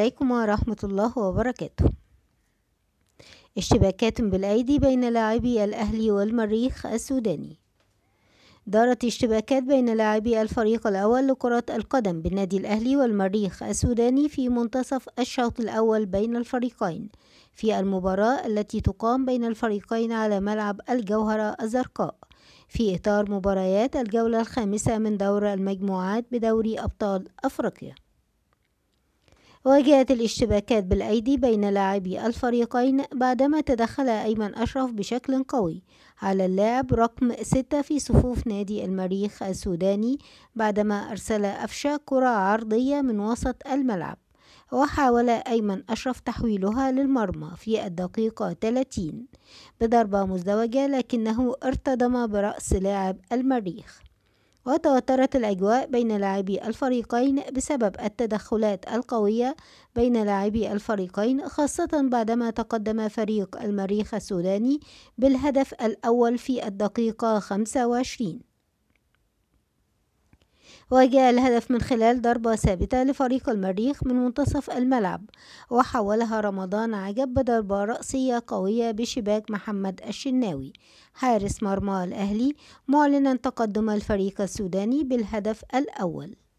عليكم ورحمة الله وبركاته اشتباكات بالأيدي بين لاعبي الأهلي والمريخ السوداني دارت اشتباكات بين لاعبي الفريق الأول لكرة القدم بالنادي الأهلي والمريخ السوداني في منتصف الشوط الأول بين الفريقين في المباراة التي تقام بين الفريقين على ملعب الجوهرة الزرقاء في إطار مباريات الجولة الخامسة من دور المجموعات بدوري أبطال أفريقيا واجهت الاشتباكات بالأيدي بين لاعبي الفريقين بعدما تدخل أيمن أشرف بشكل قوي على اللاعب رقم ستة في صفوف نادي المريخ السوداني بعدما أرسل أفشا كرة عرضية من وسط الملعب وحاول أيمن أشرف تحويلها للمرمى في الدقيقة 30 بضربة مزدوجة لكنه ارتدم برأس لاعب المريخ وتوترت الأجواء بين لاعبي الفريقين بسبب التدخلات القوية بين لاعبي الفريقين خاصة بعدما تقدم فريق المريخ السوداني بالهدف الأول في الدقيقة 25 وجاء الهدف من خلال ضربة ثابتة لفريق المريخ من منتصف الملعب وحولها رمضان عجب بضربة رأسية قوية بشباك محمد الشناوي حارس مرمى الأهلي معلنا تقدم الفريق السوداني بالهدف الأول